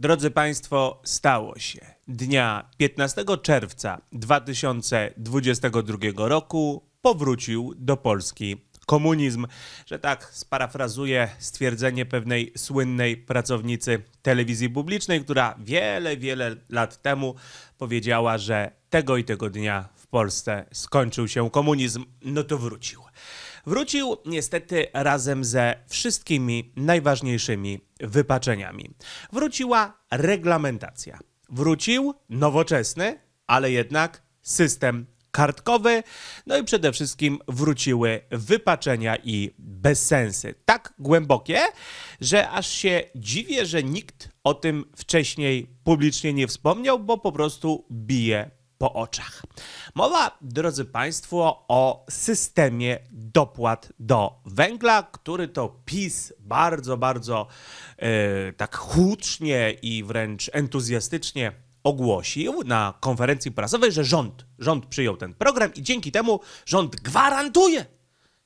Drodzy Państwo, stało się. Dnia 15 czerwca 2022 roku powrócił do Polski komunizm, że tak sparafrazuję stwierdzenie pewnej słynnej pracownicy telewizji publicznej, która wiele, wiele lat temu powiedziała, że tego i tego dnia w Polsce skończył się komunizm. No to wrócił wrócił niestety razem ze wszystkimi najważniejszymi wypaczeniami. Wróciła reglamentacja. Wrócił nowoczesny, ale jednak system kartkowy, no i przede wszystkim wróciły wypaczenia i bezsensy. Tak głębokie, że aż się dziwię, że nikt o tym wcześniej publicznie nie wspomniał, bo po prostu bije po oczach. Mowa, drodzy Państwo, o systemie dopłat do węgla, który to PiS bardzo, bardzo yy, tak hucznie i wręcz entuzjastycznie ogłosił na konferencji prasowej, że rząd, rząd przyjął ten program i dzięki temu rząd gwarantuje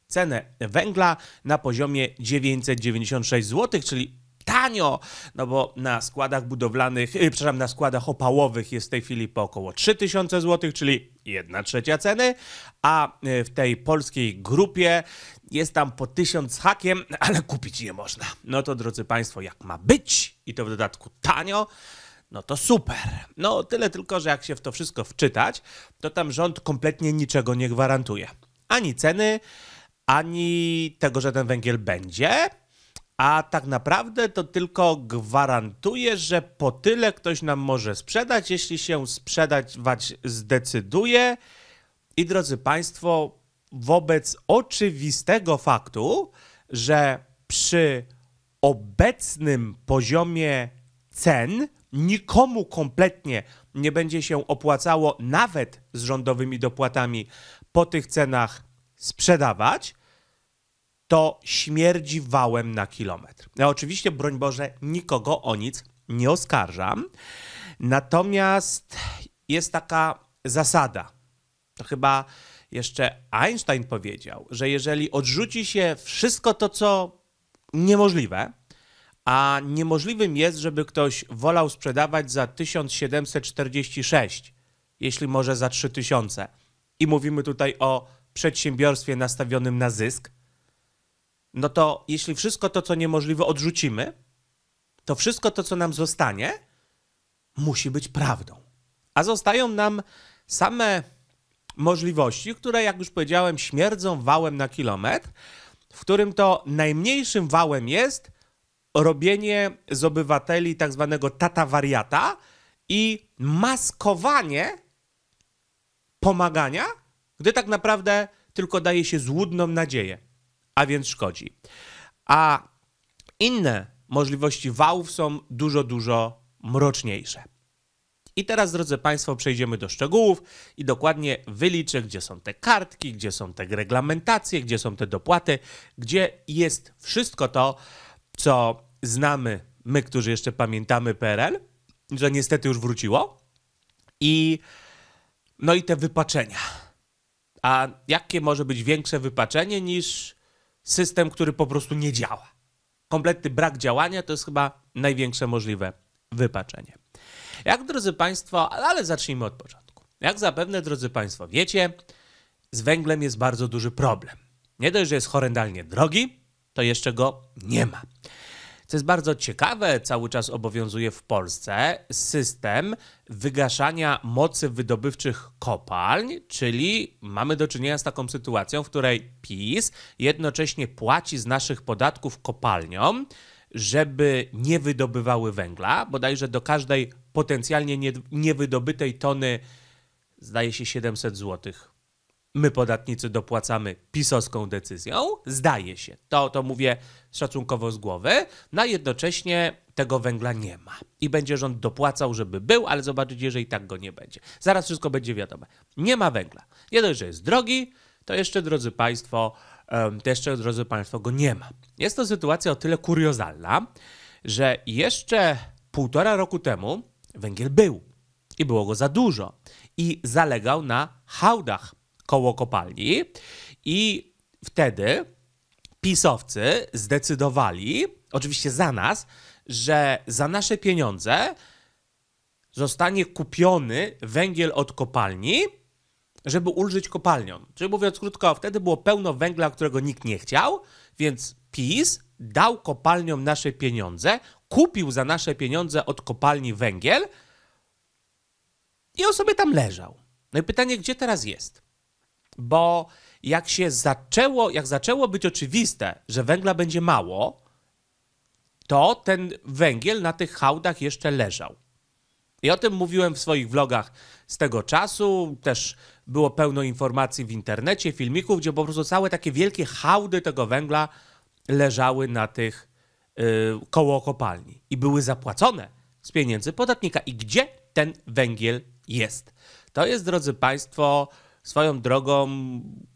cenę węgla na poziomie 996 zł, czyli tanio, no bo na składach budowlanych, yy, przepraszam, na składach opałowych jest w tej chwili po około 3000 zł, czyli 1 trzecia ceny, a y, w tej polskiej grupie jest tam po 1000 hakiem, ale kupić nie można. No to drodzy Państwo, jak ma być i to w dodatku tanio, no to super. No tyle tylko, że jak się w to wszystko wczytać, to tam rząd kompletnie niczego nie gwarantuje. Ani ceny, ani tego, że ten węgiel będzie, a tak naprawdę to tylko gwarantuje, że po tyle ktoś nam może sprzedać, jeśli się sprzedawać zdecyduje. I drodzy Państwo, wobec oczywistego faktu, że przy obecnym poziomie cen nikomu kompletnie nie będzie się opłacało nawet z rządowymi dopłatami po tych cenach sprzedawać, to śmierdzi wałem na kilometr. Ja oczywiście, broń Boże, nikogo o nic nie oskarżam, natomiast jest taka zasada. To chyba jeszcze Einstein powiedział, że jeżeli odrzuci się wszystko to, co niemożliwe, a niemożliwym jest, żeby ktoś wolał sprzedawać za 1746, jeśli może za 3000. I mówimy tutaj o przedsiębiorstwie nastawionym na zysk, no to jeśli wszystko to, co niemożliwe, odrzucimy, to wszystko to, co nam zostanie, musi być prawdą. A zostają nam same możliwości, które, jak już powiedziałem, śmierdzą wałem na kilometr, w którym to najmniejszym wałem jest robienie z obywateli tak zwanego tata wariata i maskowanie pomagania, gdy tak naprawdę tylko daje się złudną nadzieję a więc szkodzi. A inne możliwości wałów są dużo, dużo mroczniejsze. I teraz, drodzy Państwo, przejdziemy do szczegółów i dokładnie wyliczę, gdzie są te kartki, gdzie są te reglamentacje, gdzie są te dopłaty, gdzie jest wszystko to, co znamy my, którzy jeszcze pamiętamy PRL, że niestety już wróciło. I no i te wypaczenia. A jakie może być większe wypaczenie niż system, który po prostu nie działa. Kompletny brak działania to jest chyba największe możliwe wypaczenie. Jak drodzy Państwo, ale zacznijmy od początku. Jak zapewne drodzy Państwo wiecie, z węglem jest bardzo duży problem. Nie dość, że jest horrendalnie drogi, to jeszcze go nie ma. Co jest bardzo ciekawe, cały czas obowiązuje w Polsce system wygaszania mocy wydobywczych kopalń, czyli mamy do czynienia z taką sytuacją, w której PiS jednocześnie płaci z naszych podatków kopalniom, żeby nie wydobywały węgla, bodajże do każdej potencjalnie niewydobytej tony zdaje się 700 złotych my podatnicy dopłacamy pisowską decyzją, zdaje się, to, to mówię szacunkowo z głowy, no a jednocześnie tego węgla nie ma. I będzie rząd dopłacał, żeby był, ale zobaczycie, że i tak go nie będzie. Zaraz wszystko będzie wiadome. Nie ma węgla. Nie dość, że jest drogi, to jeszcze, drodzy Państwo, to jeszcze, drodzy Państwo, go nie ma. Jest to sytuacja o tyle kuriozalna, że jeszcze półtora roku temu węgiel był i było go za dużo i zalegał na hałdach koło kopalni i wtedy pisowcy zdecydowali, oczywiście za nas, że za nasze pieniądze zostanie kupiony węgiel od kopalni, żeby ulżyć kopalniom. Czyli mówiąc krótko, wtedy było pełno węgla, którego nikt nie chciał, więc PiS dał kopalniom nasze pieniądze, kupił za nasze pieniądze od kopalni węgiel i on sobie tam leżał. No i pytanie, gdzie teraz jest? Bo jak się zaczęło, jak zaczęło być oczywiste, że węgla będzie mało, to ten węgiel na tych hałdach jeszcze leżał. I o tym mówiłem w swoich vlogach z tego czasu. Też było pełno informacji w internecie, filmików, gdzie po prostu całe takie wielkie hałdy tego węgla leżały na tych yy, koło kopalni i były zapłacone z pieniędzy podatnika. I gdzie ten węgiel jest? To jest, drodzy Państwo, swoją drogą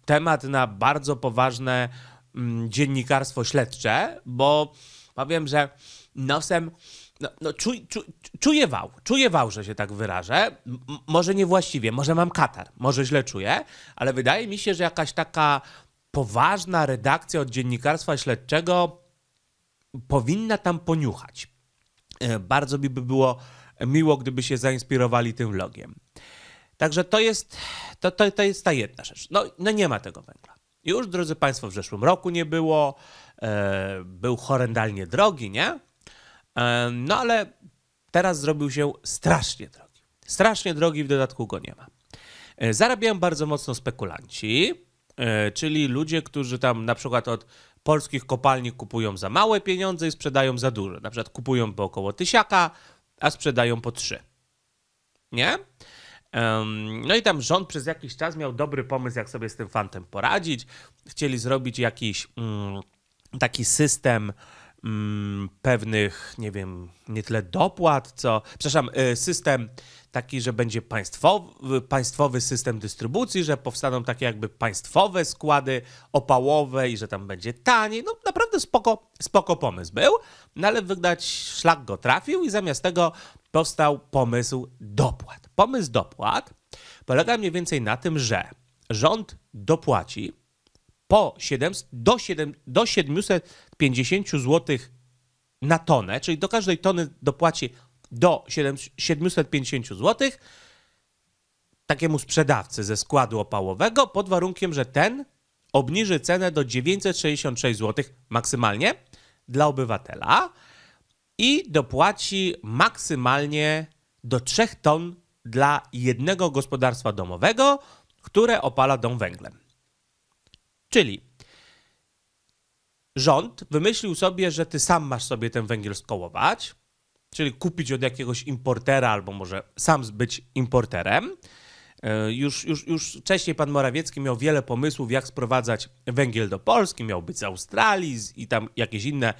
temat na bardzo poważne mm, dziennikarstwo śledcze, bo powiem, że nosem no, no czu, czu, czuję wał, czuję wał, że się tak wyrażę. M może niewłaściwie, może mam katar, może źle czuję, ale wydaje mi się, że jakaś taka poważna redakcja od dziennikarstwa śledczego powinna tam poniuchać. E, bardzo mi by było miło, gdyby się zainspirowali tym vlogiem. Także to jest, to, to, to jest ta jedna rzecz. No, no nie ma tego węgla. Już, drodzy Państwo, w zeszłym roku nie było, e, był horrendalnie drogi, nie? E, no ale teraz zrobił się strasznie drogi. Strasznie drogi, w dodatku go nie ma. E, zarabiają bardzo mocno spekulanci, czyli ludzie, którzy tam na przykład od polskich kopalni kupują za małe pieniądze i sprzedają za duże. Na przykład kupują po około tysiaka, a sprzedają po trzy. Nie? No i tam rząd przez jakiś czas miał dobry pomysł, jak sobie z tym fantem poradzić. Chcieli zrobić jakiś mm, taki system mm, pewnych, nie wiem, nie tyle dopłat, co, przepraszam, y, system taki, że będzie państwowy, państwowy system dystrybucji, że powstaną takie jakby państwowe składy opałowe i że tam będzie taniej. No naprawdę spoko, spoko pomysł był, no ale wydać szlak go trafił i zamiast tego powstał pomysł dopłat. Pomysł dopłat polega mniej więcej na tym, że rząd dopłaci po do, 7, do 750 zł na tonę, czyli do każdej tony dopłaci do 7, 750 zł takiemu sprzedawcy ze składu opałowego pod warunkiem, że ten obniży cenę do 966 zł maksymalnie dla obywatela i dopłaci maksymalnie do 3 ton dla jednego gospodarstwa domowego, które opala dom węglem. Czyli rząd wymyślił sobie, że ty sam masz sobie ten węgiel skołować, czyli kupić od jakiegoś importera albo może sam być importerem. E, już, już, już wcześniej pan Morawiecki miał wiele pomysłów, jak sprowadzać węgiel do Polski, miał być z Australii i tam jakieś inne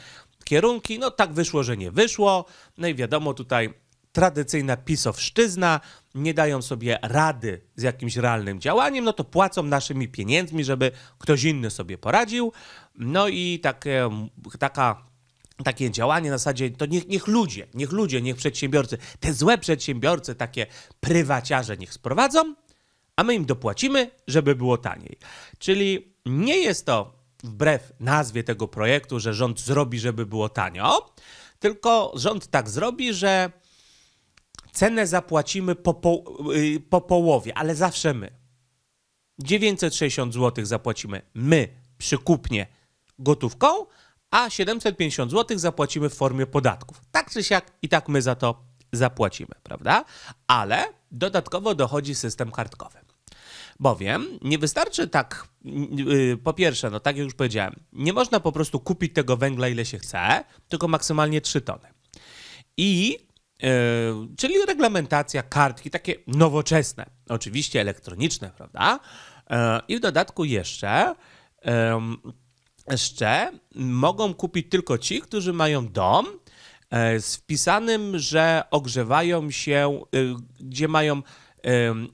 kierunki. No tak wyszło, że nie wyszło. No i wiadomo, tutaj tradycyjna pisowszczyzna, nie dają sobie rady z jakimś realnym działaniem, no to płacą naszymi pieniędzmi, żeby ktoś inny sobie poradził. No i takie, taka, takie działanie na zasadzie, to niech, niech ludzie, niech ludzie, niech przedsiębiorcy, te złe przedsiębiorcy, takie prywaciarze niech sprowadzą, a my im dopłacimy, żeby było taniej. Czyli nie jest to wbrew nazwie tego projektu, że rząd zrobi, żeby było tanio, tylko rząd tak zrobi, że cenę zapłacimy po, po, y, po połowie, ale zawsze my. 960 zł zapłacimy my przy kupnie gotówką, a 750 zł zapłacimy w formie podatków. Tak czy siak i tak my za to zapłacimy, prawda? Ale dodatkowo dochodzi system kartkowy. Bowiem nie wystarczy tak, y, po pierwsze, no tak jak już powiedziałem, nie można po prostu kupić tego węgla ile się chce, tylko maksymalnie 3 tony. I Yy, czyli reglamentacja kartki, takie nowoczesne, oczywiście elektroniczne, prawda? Yy, I w dodatku jeszcze, yy, jeszcze mogą kupić tylko ci, którzy mają dom e, z wpisanym, że ogrzewają się, y, gdzie mają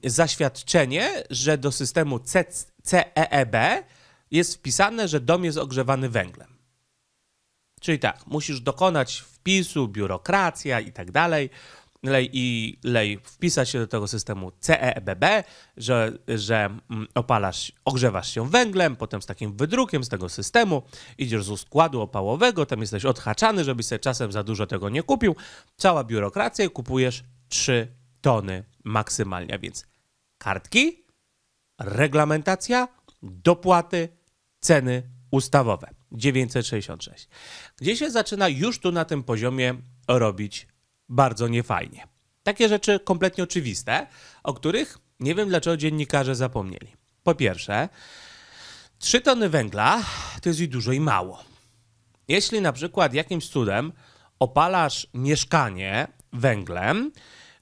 zaświadczenie, że do systemu CEEB jest wpisane, że dom jest ogrzewany węglem. Czyli tak, musisz dokonać wpisu, biurokracja i tak dalej. Lej i lej wpisać się do tego systemu CEBB, e że, że mm, opalasz, ogrzewasz się węglem, potem z takim wydrukiem z tego systemu, idziesz z składu opałowego, tam jesteś odhaczany, żebyś sobie czasem za dużo tego nie kupił. Cała biurokracja i kupujesz trzy tony maksymalnie. A więc kartki, reglamentacja, dopłaty, ceny ustawowe. 966. Gdzie się zaczyna już tu na tym poziomie robić bardzo niefajnie. Takie rzeczy kompletnie oczywiste, o których nie wiem dlaczego dziennikarze zapomnieli. Po pierwsze, 3 tony węgla to jest i dużo i mało. Jeśli na przykład jakimś cudem opalasz mieszkanie węglem,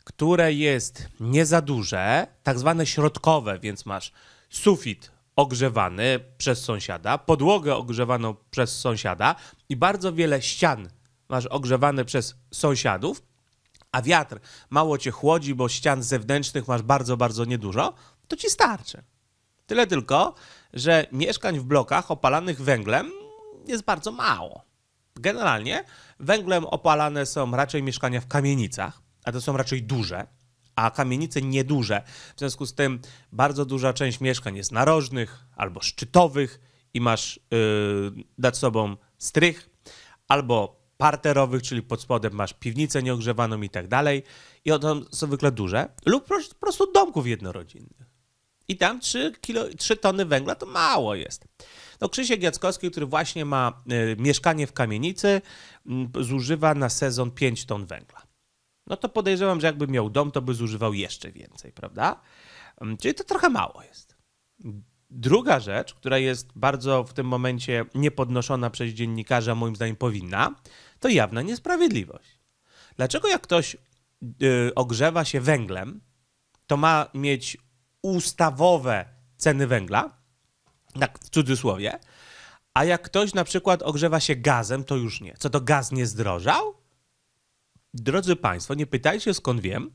które jest nie za duże, tak zwane środkowe, więc masz sufit ogrzewany przez sąsiada, podłogę ogrzewaną przez sąsiada i bardzo wiele ścian masz ogrzewane przez sąsiadów, a wiatr mało cię chłodzi, bo ścian zewnętrznych masz bardzo, bardzo niedużo, to ci starczy. Tyle tylko, że mieszkań w blokach opalanych węglem jest bardzo mało. Generalnie węglem opalane są raczej mieszkania w kamienicach, a to są raczej duże, a kamienice nieduże. W związku z tym bardzo duża część mieszkań jest narożnych albo szczytowych i masz yy, nad sobą strych albo parterowych, czyli pod spodem masz piwnicę nieogrzewaną i tak dalej. I one są zwykle duże, lub po prostu domków jednorodzinnych. I tam 3, kilo, 3 tony węgla to mało jest. No Krzysiek Jackowski, który właśnie ma y, mieszkanie w kamienicy, y, zużywa na sezon 5 ton węgla no to podejrzewam, że jakby miał dom, to by zużywał jeszcze więcej, prawda? Mm, czyli to trochę mało jest. Druga rzecz, która jest bardzo w tym momencie niepodnoszona przez dziennikarza, moim zdaniem powinna, to jawna niesprawiedliwość. Dlaczego jak ktoś y, ogrzewa się węglem, to ma mieć ustawowe ceny węgla, tak w cudzysłowie, a jak ktoś na przykład ogrzewa się gazem, to już nie. Co to gaz nie zdrożał? Drodzy Państwo, nie pytajcie skąd wiem,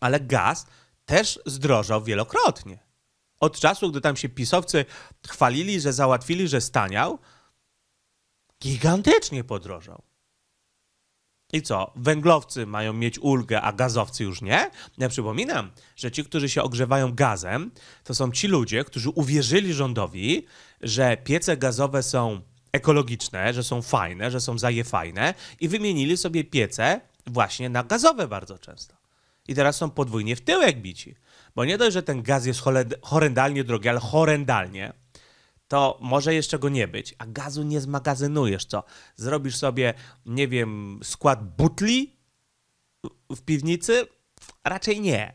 ale gaz też zdrożał wielokrotnie. Od czasu, gdy tam się pisowcy chwalili, że załatwili, że staniał, gigantycznie podrożał. I co? Węglowcy mają mieć ulgę, a gazowcy już nie? Ja przypominam, że ci, którzy się ogrzewają gazem, to są ci ludzie, którzy uwierzyli rządowi, że piece gazowe są ekologiczne, że są fajne, że są zaje fajne i wymienili sobie piece właśnie na gazowe bardzo często. I teraz są podwójnie w tyłek bici. Bo nie dość, że ten gaz jest horrendalnie drogi, ale horrendalnie, to może jeszcze go nie być, a gazu nie zmagazynujesz, co? Zrobisz sobie, nie wiem, skład butli w piwnicy? Raczej nie.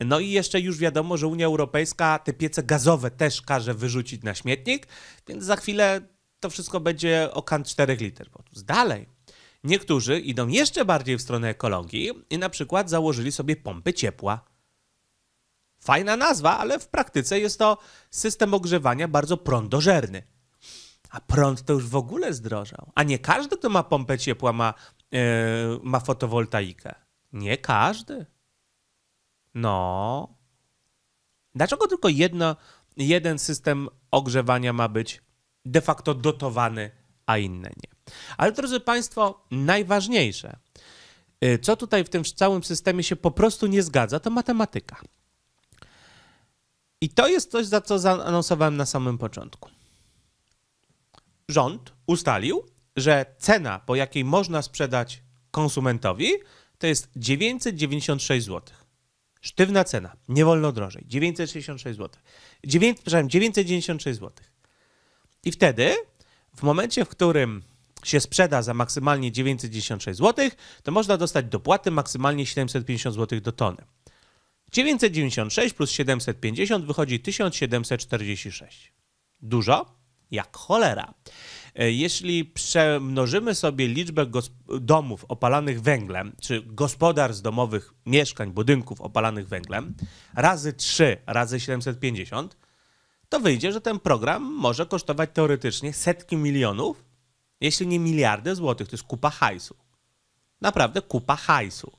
No i jeszcze już wiadomo, że Unia Europejska te piece gazowe też każe wyrzucić na śmietnik, więc za chwilę to wszystko będzie o kant 4 liter. Dalej. Niektórzy idą jeszcze bardziej w stronę ekologii i na przykład założyli sobie pompy ciepła. Fajna nazwa, ale w praktyce jest to system ogrzewania bardzo prądożerny. A prąd to już w ogóle zdrożał. A nie każdy, kto ma pompę ciepła, ma, yy, ma fotowoltaikę. Nie każdy. No. Dlaczego tylko jedno, jeden system ogrzewania ma być de facto dotowany, a inne nie. Ale drodzy Państwo, najważniejsze, y, co tutaj w tym całym systemie się po prostu nie zgadza, to matematyka. I to jest coś, za co zaanonsowałem na samym początku. Rząd ustalił, że cena, po jakiej można sprzedać konsumentowi, to jest 996 zł. Sztywna cena, nie wolno drożej. 966 zł. 9, przepraszam, 996 zł. I wtedy, w momencie, w którym się sprzeda za maksymalnie 996 zł, to można dostać dopłaty maksymalnie 750 zł do tony. 996 plus 750 wychodzi 1746. Dużo? Jak cholera. E, jeśli przemnożymy sobie liczbę domów opalanych węglem, czy gospodarstw domowych, mieszkań, budynków opalanych węglem, razy 3, razy 750, to wyjdzie, że ten program może kosztować teoretycznie setki milionów, jeśli nie miliardy złotych. To jest kupa hajsu. Naprawdę kupa hajsu.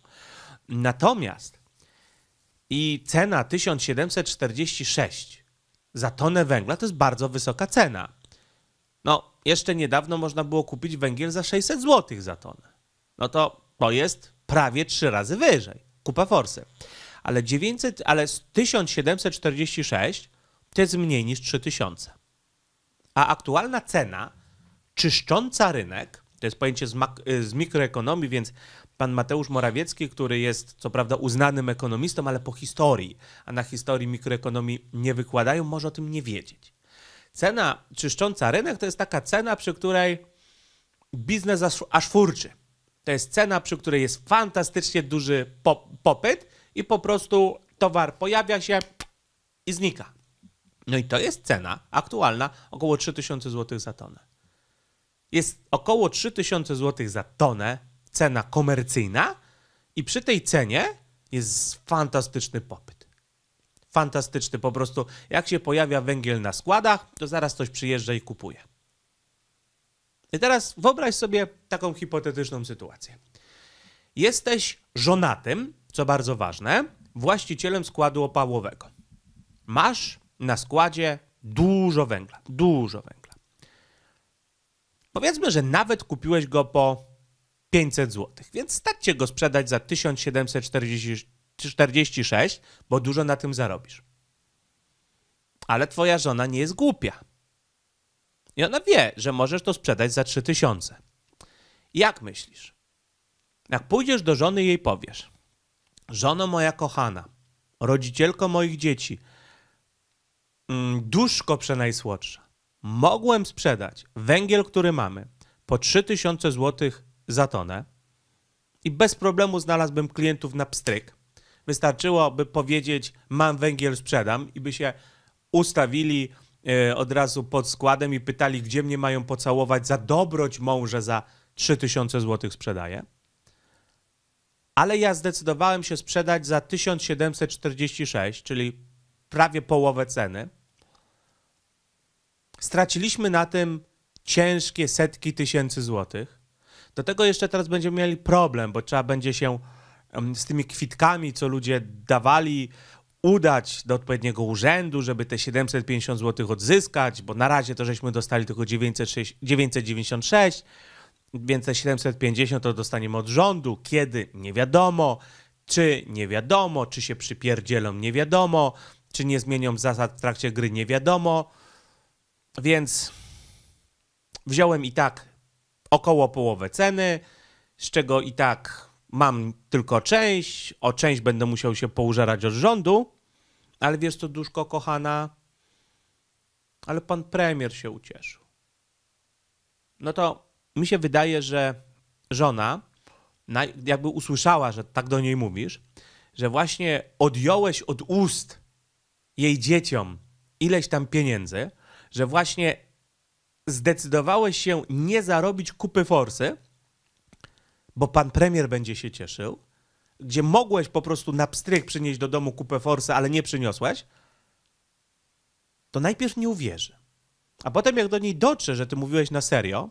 Natomiast i cena 1746 za tonę węgla to jest bardzo wysoka cena. No, jeszcze niedawno można było kupić węgiel za 600 zł za tonę. No to to jest prawie trzy razy wyżej. Kupa forsy. Ale 900, ale 1746 to jest mniej niż 3000. A aktualna cena czyszcząca rynek, to jest pojęcie z, y, z mikroekonomii, więc pan Mateusz Morawiecki, który jest co prawda uznanym ekonomistą, ale po historii, a na historii mikroekonomii nie wykładają, może o tym nie wiedzieć. Cena czyszcząca rynek to jest taka cena, przy której biznes aż, aż furczy. To jest cena, przy której jest fantastycznie duży popyt i po prostu towar pojawia się i znika. No i to jest cena aktualna około 3000 zł za tonę. Jest około 3000 zł za tonę cena komercyjna i przy tej cenie jest fantastyczny popyt. Fantastyczny po prostu. Jak się pojawia węgiel na składach, to zaraz ktoś przyjeżdża i kupuje. I teraz wyobraź sobie taką hipotetyczną sytuację. Jesteś żonatym, co bardzo ważne, właścicielem składu opałowego. Masz na składzie dużo węgla, dużo węgla. Powiedzmy, że nawet kupiłeś go po 500 zł, więc stać cię go sprzedać za 1746, bo dużo na tym zarobisz. Ale twoja żona nie jest głupia. I ona wie, że możesz to sprzedać za 3000. Jak myślisz? Jak pójdziesz do żony i jej powiesz: Żono moja kochana, rodzicielko moich dzieci, Mm, duszko przenajsłodsza. Mogłem sprzedać węgiel, który mamy, po 3000 zł za tonę i bez problemu znalazłbym klientów na pstryk. Wystarczyłoby powiedzieć, mam węgiel, sprzedam i by się ustawili e, od razu pod składem i pytali, gdzie mnie mają pocałować za dobroć mąże za 3000 zł sprzedaję. Ale ja zdecydowałem się sprzedać za 1746, czyli prawie połowę ceny Straciliśmy na tym ciężkie setki tysięcy złotych. Do tego jeszcze teraz będziemy mieli problem, bo trzeba będzie się z tymi kwitkami, co ludzie dawali, udać do odpowiedniego urzędu, żeby te 750 zł odzyskać, bo na razie to żeśmy dostali tylko 906, 996, więc te 750 to dostaniemy od rządu. Kiedy? Nie wiadomo. Czy nie wiadomo, czy się przypierdzielą? Nie wiadomo. Czy nie zmienią zasad w trakcie gry? Nie wiadomo. Więc wziąłem i tak około połowę ceny, z czego i tak mam tylko część, o część będę musiał się poużerać od rządu, ale wiesz to, duszko kochana, ale pan premier się ucieszył. No to mi się wydaje, że żona, jakby usłyszała, że tak do niej mówisz, że właśnie odjąłeś od ust jej dzieciom ileś tam pieniędzy, że właśnie zdecydowałeś się nie zarobić kupy forsy, bo pan premier będzie się cieszył, gdzie mogłeś po prostu na pstrych przynieść do domu kupę forsy, ale nie przyniosłeś, to najpierw nie uwierzy. A potem jak do niej dotrze, że ty mówiłeś na serio,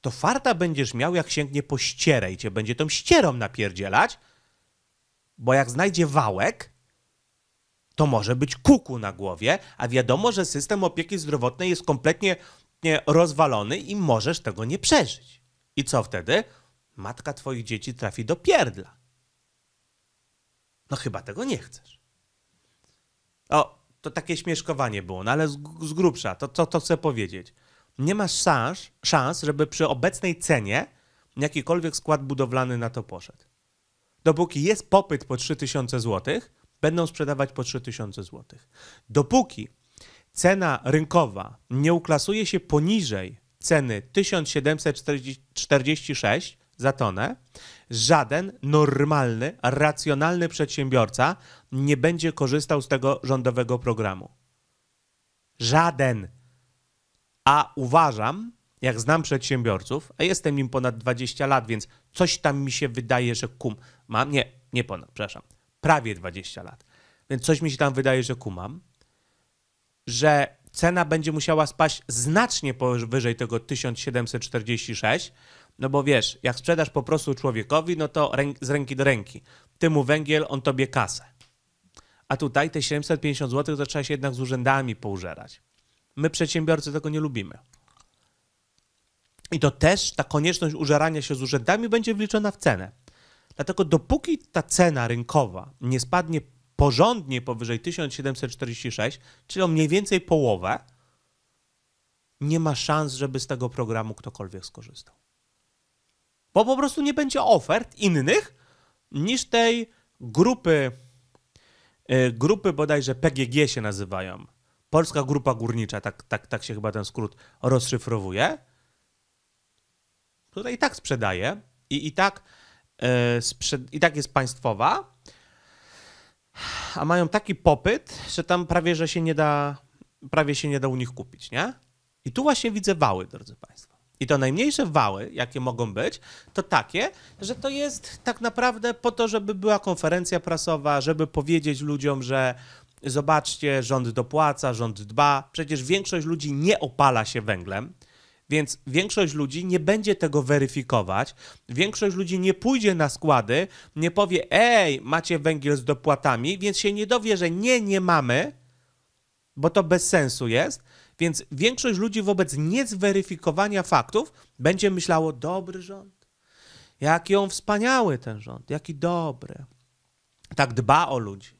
to farta będziesz miał, jak sięgnie po ścierę i cię będzie tą ścierą napierdzielać, bo jak znajdzie wałek, to może być kuku na głowie, a wiadomo, że system opieki zdrowotnej jest kompletnie rozwalony i możesz tego nie przeżyć. I co wtedy? Matka twoich dzieci trafi do pierdla. No chyba tego nie chcesz. O, to takie śmieszkowanie było, no ale z, z grubsza, to, to, to chcę powiedzieć. Nie masz szans, szans, żeby przy obecnej cenie jakikolwiek skład budowlany na to poszedł. Dopóki jest popyt po 3000 złotych, będą sprzedawać po 3000 zł. Dopóki cena rynkowa nie uklasuje się poniżej ceny 1746 za tonę, żaden normalny, racjonalny przedsiębiorca nie będzie korzystał z tego rządowego programu. Żaden. A uważam, jak znam przedsiębiorców, a jestem nim ponad 20 lat, więc coś tam mi się wydaje, że kum. Mam? Nie, nie ponad, przepraszam prawie 20 lat. Więc coś mi się tam wydaje, że kumam, że cena będzie musiała spaść znacznie powyżej tego 1746, no bo wiesz, jak sprzedasz po prostu człowiekowi, no to ręk, z ręki do ręki. Ty mu węgiel, on tobie kasę. A tutaj te 750 zł to trzeba się jednak z urzędami poużerać. My przedsiębiorcy tego nie lubimy. I to też ta konieczność użerania się z urzędami będzie wliczona w cenę. Dlatego dopóki ta cena rynkowa nie spadnie porządnie powyżej 1746, czyli o mniej więcej połowę, nie ma szans, żeby z tego programu ktokolwiek skorzystał. Bo po prostu nie będzie ofert innych niż tej grupy, y, grupy bodajże PGG się nazywają. Polska Grupa Górnicza, tak, tak, tak się chyba ten skrót rozszyfrowuje. Tutaj i tak sprzedaje i, i tak E, i tak jest państwowa, a mają taki popyt, że tam prawie, że się nie da, prawie się nie da u nich kupić, nie? I tu właśnie widzę wały, drodzy Państwo. I to najmniejsze wały, jakie mogą być, to takie, że to jest tak naprawdę po to, żeby była konferencja prasowa, żeby powiedzieć ludziom, że zobaczcie, rząd dopłaca, rząd dba. Przecież większość ludzi nie opala się węglem, więc większość ludzi nie będzie tego weryfikować, większość ludzi nie pójdzie na składy, nie powie, ej, macie węgiel z dopłatami, więc się nie dowie, że nie, nie mamy, bo to bez sensu jest. Więc większość ludzi wobec niezweryfikowania faktów będzie myślało, dobry rząd, jaki on wspaniały ten rząd, jaki dobry, tak dba o ludzi.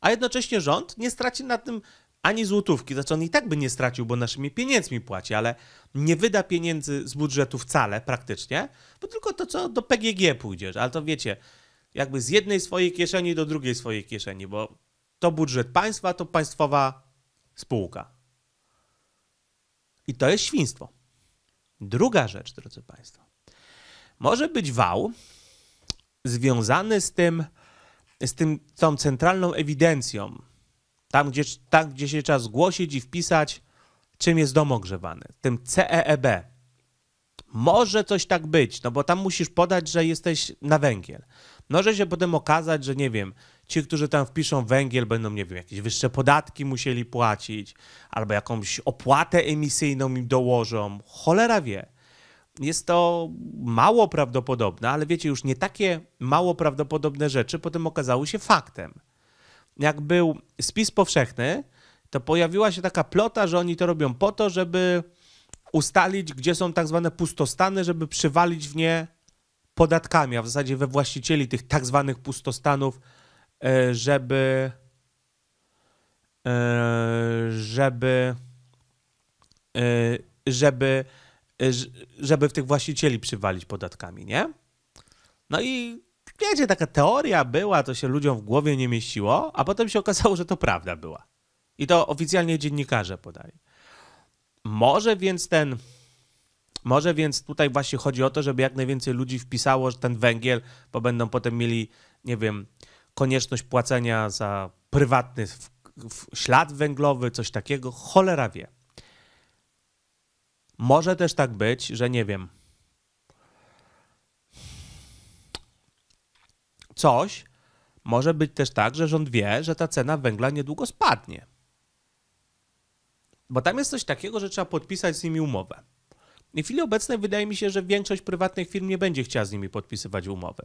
A jednocześnie rząd nie straci na tym ani złotówki, znaczy on i tak by nie stracił, bo naszymi pieniędzmi płaci, ale nie wyda pieniędzy z budżetu wcale praktycznie, bo tylko to, co do PGG pójdziesz, ale to wiecie, jakby z jednej swojej kieszeni do drugiej swojej kieszeni, bo to budżet państwa, to państwowa spółka. I to jest świństwo. Druga rzecz, drodzy Państwo. Może być wał związany z tym, z tym, tą centralną ewidencją, tam gdzie, tam, gdzie się trzeba zgłosić i wpisać, czym jest dom ogrzewany, tym CEEB. Może coś tak być, no bo tam musisz podać, że jesteś na węgiel. Może się potem okazać, że nie wiem, ci, którzy tam wpiszą węgiel, będą, nie wiem, jakieś wyższe podatki musieli płacić, albo jakąś opłatę emisyjną im dołożą. Cholera wie. Jest to mało prawdopodobne, ale wiecie, już nie takie mało prawdopodobne rzeczy potem okazały się faktem jak był spis powszechny, to pojawiła się taka plota, że oni to robią po to, żeby ustalić, gdzie są tak zwane pustostany, żeby przywalić w nie podatkami, a w zasadzie we właścicieli tych tak zwanych pustostanów, e, żeby e, żeby e, żeby żeby w tych właścicieli przywalić podatkami, nie? No i wiecie, taka teoria była, to się ludziom w głowie nie mieściło, a potem się okazało, że to prawda była. I to oficjalnie dziennikarze podali. Może więc ten. Może więc tutaj właśnie chodzi o to, żeby jak najwięcej ludzi wpisało że ten węgiel, bo będą potem mieli, nie wiem, konieczność płacenia za prywatny w, w ślad węglowy, coś takiego. Cholera wie. Może też tak być, że nie wiem, coś, może być też tak, że rząd wie, że ta cena węgla niedługo spadnie. Bo tam jest coś takiego, że trzeba podpisać z nimi umowę. I w chwili obecnej wydaje mi się, że większość prywatnych firm nie będzie chciała z nimi podpisywać umowy.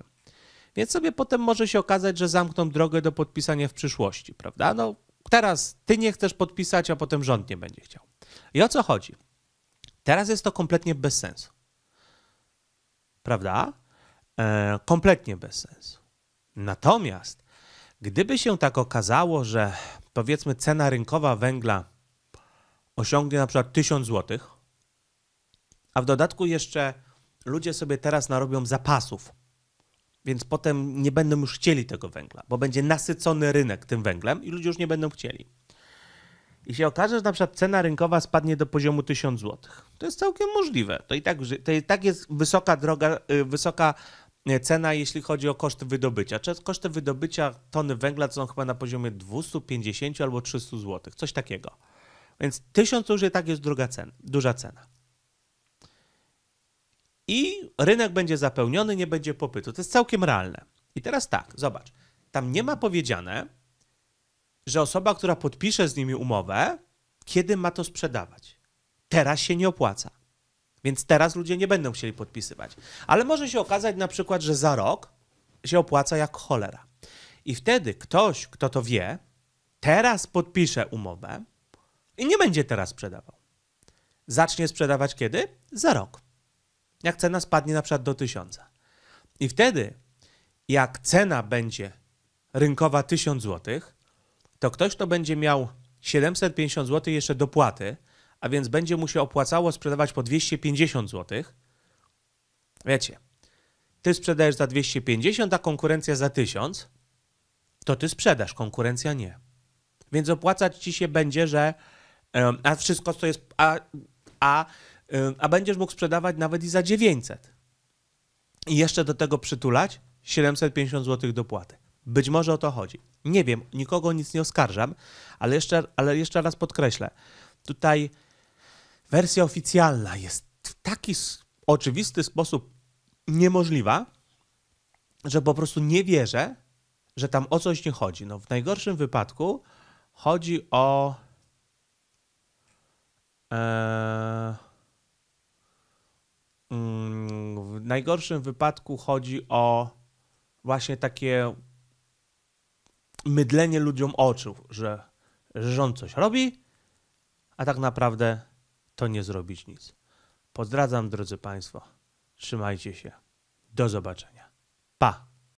Więc sobie potem może się okazać, że zamkną drogę do podpisania w przyszłości, prawda? No teraz ty nie chcesz podpisać, a potem rząd nie będzie chciał. I o co chodzi? Teraz jest to kompletnie bez sensu. Prawda? E, kompletnie bez sensu. Natomiast gdyby się tak okazało, że powiedzmy cena rynkowa węgla osiągnie na przykład 1000 zł, a w dodatku jeszcze ludzie sobie teraz narobią zapasów, więc potem nie będą już chcieli tego węgla, bo będzie nasycony rynek tym węglem i ludzie już nie będą chcieli. I się okaże, że na przykład cena rynkowa spadnie do poziomu 1000 zł. To jest całkiem możliwe. To i tak, to i tak jest wysoka droga, y, wysoka E, cena, jeśli chodzi o koszt wydobycia. Koszty wydobycia tony węgla są chyba na poziomie 250 albo 300 zł, coś takiego. Więc 1000 już i tak jest druga cena, duża cena. I rynek będzie zapełniony, nie będzie popytu. To jest całkiem realne. I teraz tak, zobacz. Tam nie ma powiedziane, że osoba, która podpisze z nimi umowę, kiedy ma to sprzedawać. Teraz się nie opłaca. Więc teraz ludzie nie będą chcieli podpisywać. Ale może się okazać na przykład, że za rok się opłaca jak cholera. I wtedy ktoś, kto to wie, teraz podpisze umowę i nie będzie teraz sprzedawał. Zacznie sprzedawać kiedy? Za rok. Jak cena spadnie na przykład do tysiąca. I wtedy, jak cena będzie rynkowa 1000 zł, to ktoś, kto będzie miał 750 zł jeszcze dopłaty, a więc będzie mu się opłacało sprzedawać po 250 zł. Wiecie, ty sprzedajesz za 250, a konkurencja za 1000, to ty sprzedasz, konkurencja nie. Więc opłacać ci się będzie, że a wszystko to jest a, a, a będziesz mógł sprzedawać nawet i za 900. I jeszcze do tego przytulać 750 zł dopłaty. Być może o to chodzi. Nie wiem, nikogo nic nie oskarżam, ale jeszcze, ale jeszcze raz podkreślę. Tutaj wersja oficjalna jest w taki oczywisty sposób niemożliwa, że po prostu nie wierzę, że tam o coś nie chodzi. No, w najgorszym wypadku chodzi o. E, mm, w najgorszym wypadku chodzi o właśnie takie mydlenie ludziom oczu, że rząd coś robi, a tak naprawdę to nie zrobić nic. Pozdradzam, drodzy Państwo. Trzymajcie się. Do zobaczenia. Pa!